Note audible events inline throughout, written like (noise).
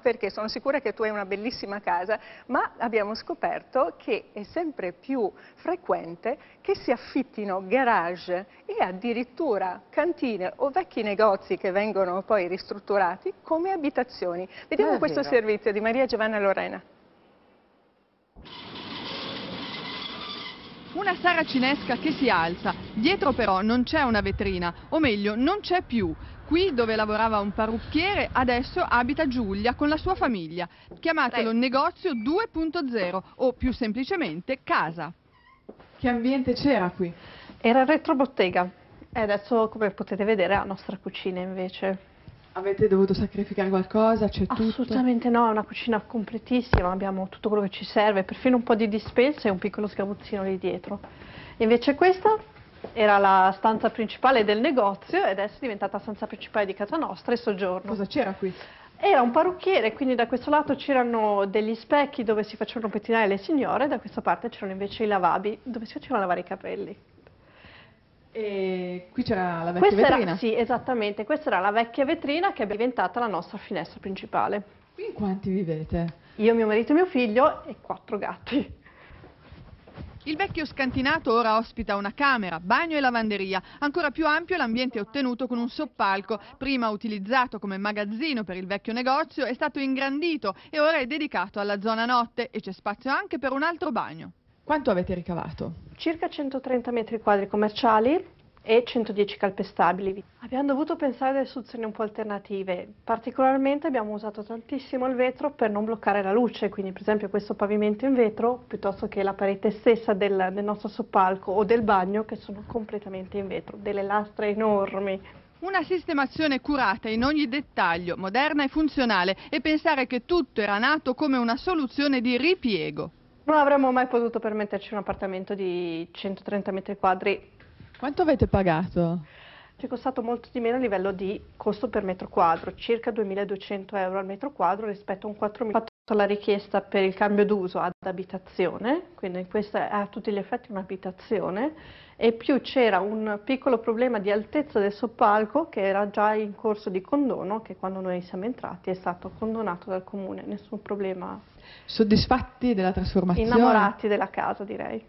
perché sono sicura che tu hai una bellissima casa, ma abbiamo scoperto che è sempre più frequente che si affittino garage e addirittura cantine o vecchi negozi che vengono poi ristrutturati come abitazioni. Vediamo questo servizio di Maria Giovanna Lorena. Una Cinesca che si alza, dietro però non c'è una vetrina, o meglio non c'è più. Qui dove lavorava un parrucchiere adesso abita Giulia con la sua famiglia. Chiamatelo negozio 2.0 o più semplicemente casa. Che ambiente c'era qui? Era retrobottega e adesso come potete vedere è la nostra cucina invece. Avete dovuto sacrificare qualcosa? C'è tutto? Assolutamente no, è una cucina completissima, abbiamo tutto quello che ci serve, perfino un po' di dispensa e un piccolo sgabuzzino lì dietro. Invece questa era la stanza principale del negozio ed adesso è diventata stanza principale di casa nostra e soggiorno. Cosa c'era qui? Era un parrucchiere, quindi da questo lato c'erano degli specchi dove si facevano pettinare le signore, e da questa parte c'erano invece i lavabi dove si facevano lavare i capelli. E qui c'era la vecchia questa vetrina. Era, sì, esattamente, questa era la vecchia vetrina che è diventata la nostra finestra principale. Qui in quanti vivete? Io, mio marito e mio figlio e quattro gatti. Il vecchio scantinato ora ospita una camera, bagno e lavanderia. Ancora più ampio l'ambiente ottenuto con un soppalco, prima utilizzato come magazzino per il vecchio negozio, è stato ingrandito e ora è dedicato alla zona notte e c'è spazio anche per un altro bagno. Quanto avete ricavato? Circa 130 metri quadri commerciali e 110 calpestabili. Abbiamo dovuto pensare a delle soluzioni un po' alternative, particolarmente abbiamo usato tantissimo il vetro per non bloccare la luce, quindi per esempio questo pavimento in vetro piuttosto che la parete stessa del, del nostro soppalco o del bagno che sono completamente in vetro, delle lastre enormi. Una sistemazione curata in ogni dettaglio, moderna e funzionale e pensare che tutto era nato come una soluzione di ripiego. Non avremmo mai potuto permetterci un appartamento di 130 metri quadri. Quanto avete pagato? Ci è costato molto di meno a livello di costo per metro quadro, circa 2.200 euro al metro quadro rispetto a un 4.000 la richiesta per il cambio d'uso ad abitazione, quindi questa è a tutti gli effetti un'abitazione, e più c'era un piccolo problema di altezza del soppalco che era già in corso di condono, che quando noi siamo entrati è stato condonato dal comune, nessun problema. Soddisfatti della trasformazione? Innamorati della casa direi.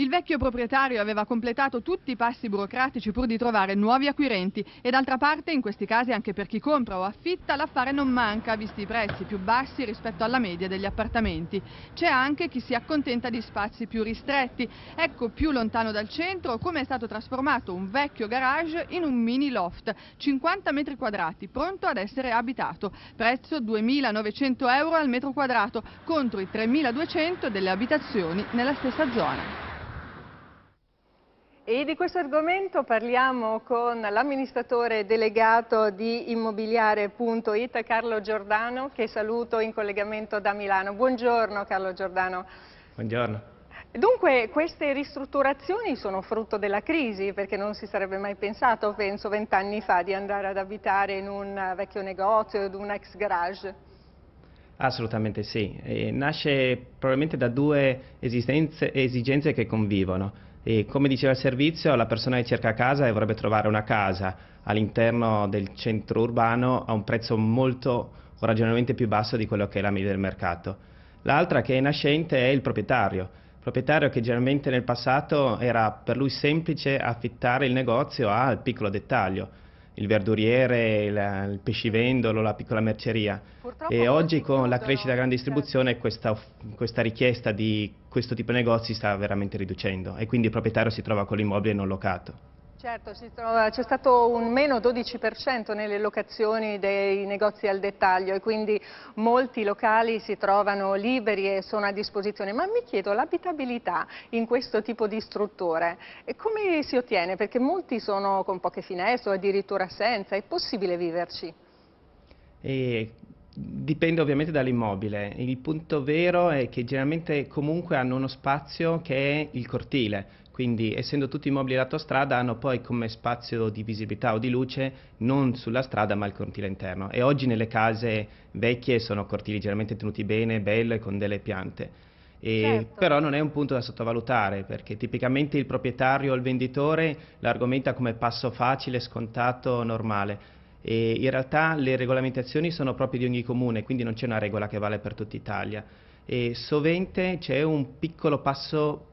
Il vecchio proprietario aveva completato tutti i passi burocratici pur di trovare nuovi acquirenti e d'altra parte in questi casi anche per chi compra o affitta l'affare non manca visti i prezzi più bassi rispetto alla media degli appartamenti. C'è anche chi si accontenta di spazi più ristretti. Ecco più lontano dal centro come è stato trasformato un vecchio garage in un mini loft, 50 metri quadrati, pronto ad essere abitato. Prezzo 2.900 euro al metro quadrato contro i 3.200 delle abitazioni nella stessa zona. E di questo argomento parliamo con l'amministratore delegato di immobiliare.it, Carlo Giordano, che saluto in collegamento da Milano. Buongiorno Carlo Giordano. Buongiorno. Dunque queste ristrutturazioni sono frutto della crisi perché non si sarebbe mai pensato, penso, vent'anni fa di andare ad abitare in un vecchio negozio o in un ex garage. Assolutamente sì, e nasce probabilmente da due esigenze che convivono. E come diceva il servizio, la persona che cerca casa e vorrebbe trovare una casa all'interno del centro urbano a un prezzo molto o ragionalmente più basso di quello che è la media del mercato. L'altra che è nascente è il proprietario. Il proprietario che generalmente nel passato era per lui semplice affittare il negozio al piccolo dettaglio il verduriere, il, il pescivendolo, la piccola merceria. Purtroppo e oggi con la crescita della grande distribuzione questa, questa, richiesta di questo tipo di negozi sta veramente riducendo e quindi il proprietario si trova con l'immobile non locato. Certo, c'è stato un meno 12% nelle locazioni dei negozi al dettaglio e quindi molti locali si trovano liberi e sono a disposizione, ma mi chiedo l'abitabilità in questo tipo di strutture, eh, come si ottiene? Perché molti sono con poche finestre o addirittura senza, è possibile viverci? E dipende ovviamente dall'immobile. Il punto vero è che generalmente comunque hanno uno spazio che è il cortile, quindi essendo tutti i mobili lato strada hanno poi come spazio di visibilità o di luce non sulla strada ma il cortile interno e oggi nelle case vecchie sono cortili generalmente tenuti bene, belle, con delle piante. Certo. Però non è un punto da sottovalutare perché tipicamente il proprietario o il venditore l'argomenta come passo facile, scontato, normale. E in realtà le regolamentazioni sono proprio di ogni comune, quindi non c'è una regola che vale per tutta Italia. E sovente c'è un piccolo passo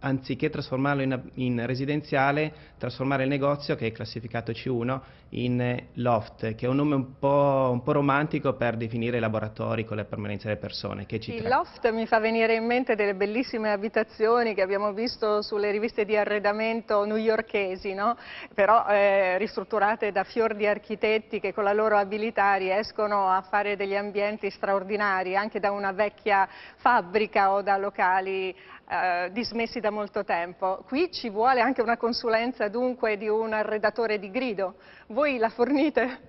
anziché trasformarlo in, in, residenziale, trasformare il negozio, che è classificato C1, in loft, che è un nome un po', un po romantico per definire i laboratori con la permanenza delle persone, che C3. Il loft mi fa venire in mente delle bellissime abitazioni che abbiamo visto sulle riviste di arredamento newyorkesi, no? però eh, ristrutturate da fior di architetti che con la loro abilità riescono a fare degli ambienti straordinari, anche da una vecchia fabbrica o da locali eh, dismessi da da molto tempo. Qui ci vuole anche una consulenza dunque di un arredatore di grido. Voi la fornite?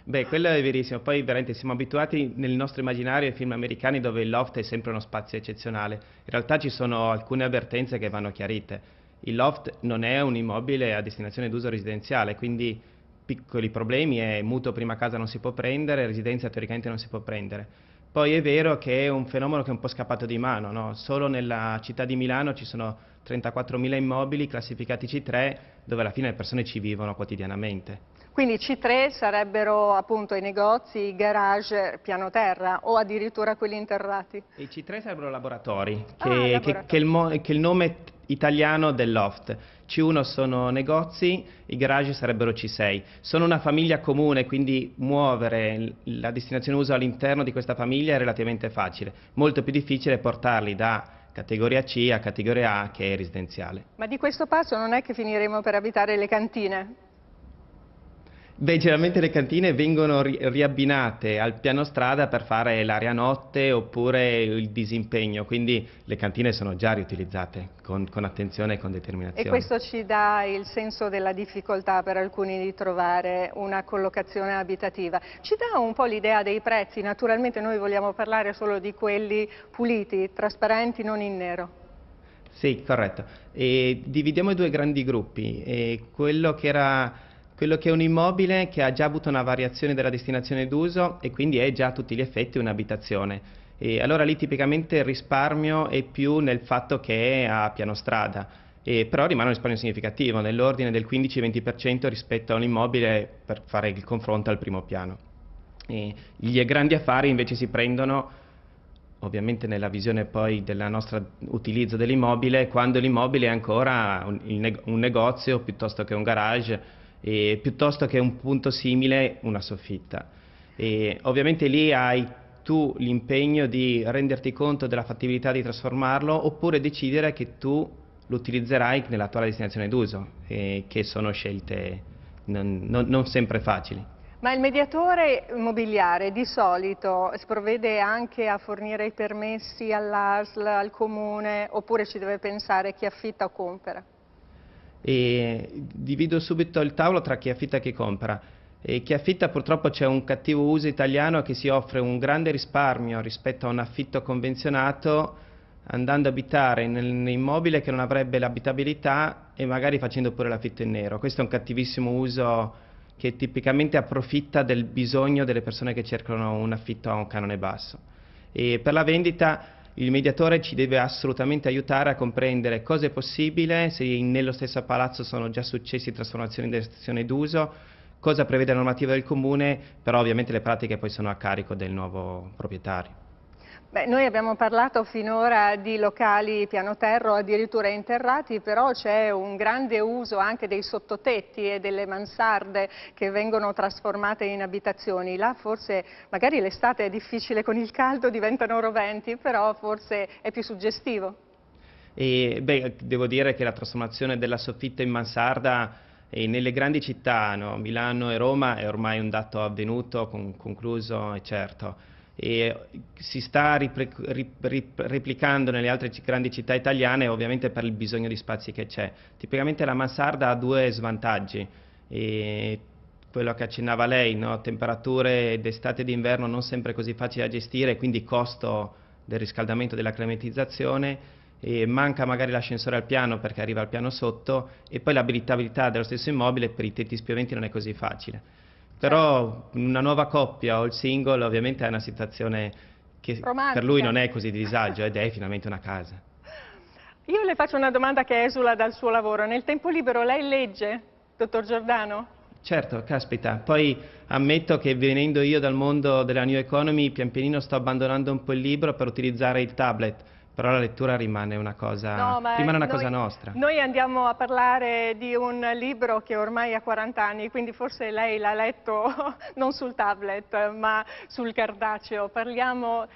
(laughs) Beh, quello è verissimo. Poi veramente siamo abituati nel nostro immaginario ai film americani dove il loft è sempre uno spazio eccezionale. In realtà ci sono alcune avvertenze che vanno chiarite. Il loft non è un immobile a destinazione d'uso residenziale, quindi piccoli problemi è mutuo prima casa non si può prendere, residenza teoricamente non si può prendere poi è vero che è un fenomeno che è un po' scappato di mano, no? solo nella città di Milano ci sono 34.000 immobili classificati C3 dove alla fine le persone ci vivono quotidianamente. Quindi C3 sarebbero appunto i negozi, i garage piano terra o addirittura quelli interrati. I C3 sarebbero laboratori, che, ah, che, che, il, che il nome italiano del loft. C1 sono negozi, i garage sarebbero C6. Sono una famiglia comune, quindi muovere la destinazione uso all'interno di questa famiglia è relativamente facile. Molto più difficile è portarli da categoria C a categoria A che è residenziale. Ma di questo passo non è che finiremo per abitare le cantine? Beh, generalmente le cantine vengono ri- riabbinate al piano strada per fare l'aria notte oppure il disimpegno, quindi le cantine sono già riutilizzate con, con attenzione e con determinazione. E questo ci dà il senso della difficoltà per alcuni di trovare una collocazione abitativa. Ci dà un po' l'idea dei prezzi, naturalmente noi vogliamo parlare solo di quelli puliti, trasparenti, non in nero. Sì, corretto. E dividiamo i due grandi gruppi. E quello che era quello che è un immobile che ha già avuto una variazione della destinazione d'uso e quindi è già a tutti gli effetti un'abitazione. E allora lì tipicamente il risparmio è più nel fatto che è a piano strada, e però rimane un risparmio significativo, nell'ordine del 15-20% rispetto a un immobile per fare il confronto al primo piano. E gli grandi affari invece si prendono ovviamente nella visione poi del nostro utilizzo dell'immobile, quando l'immobile è ancora un, un negozio piuttosto che un garage eh, piuttosto che un punto simile, una soffitta. E ovviamente lì hai tu l'impegno di renderti conto della fattibilità di trasformarlo oppure decidere che tu lo utilizzerai nella tua destinazione d'uso, eh, che sono scelte non, non, non sempre facili. Ma il mediatore immobiliare di solito provvede anche a fornire i permessi all'ASL, al comune, oppure ci deve pensare chi affitta o compra? e divido subito il tavolo tra chi affitta e chi compra. E chi affitta purtroppo c'è un cattivo uso italiano che si offre un grande risparmio rispetto a un affitto convenzionato andando a abitare in un immobile che non avrebbe l'abitabilità e magari facendo pure l'affitto in nero. Questo è un cattivissimo uso che tipicamente approfitta del bisogno delle persone che cercano un affitto a un canone basso. E per la vendita il mediatore ci deve assolutamente aiutare a comprendere cosa è possibile, se nello stesso palazzo sono già successe trasformazioni della stazione d'uso, cosa prevede la normativa del comune, però ovviamente le pratiche poi sono a carico del nuovo proprietario. Beh, noi abbiamo parlato finora di locali piano terra o addirittura interrati, però c'è un grande uso anche dei sottotetti e delle mansarde che vengono trasformate in abitazioni. Là forse, magari l'estate è difficile con il caldo, diventano roventi, però forse è più suggestivo. E, beh, devo dire che la trasformazione della soffitta in mansarda e eh, nelle grandi città, no? Milano e Roma, è ormai un dato avvenuto, con concluso e certo e si sta ripre- rip- rip- replicando nelle altre grandi città italiane ovviamente per il bisogno di spazi che c'è. Tipicamente la mansarda ha due svantaggi, e quello che accennava lei, no? temperature d'estate e d'inverno non sempre così facili da gestire, quindi costo del riscaldamento, della climatizzazione, manca magari l'ascensore al piano perché arriva al piano sotto e poi l'abilitabilità dello stesso immobile per i tetti spioventi non è così facile. Però una nuova coppia o il single ovviamente è una situazione che Romantica. per lui non è così di disagio ed è finalmente una casa. Io le faccio una domanda che esula dal suo lavoro. Nel tempo libero lei legge, dottor Giordano? Certo, caspita. Poi ammetto che venendo io dal mondo della New Economy, pian pianino sto abbandonando un po' il libro per utilizzare il tablet. Però la lettura rimane una cosa, no, rimane una noi, cosa nostra. Noi andiamo a parlare di un libro che ormai ha 40 anni, quindi forse lei l'ha letto (laughs) non sul tablet, ma sul cardaceo. Parliamo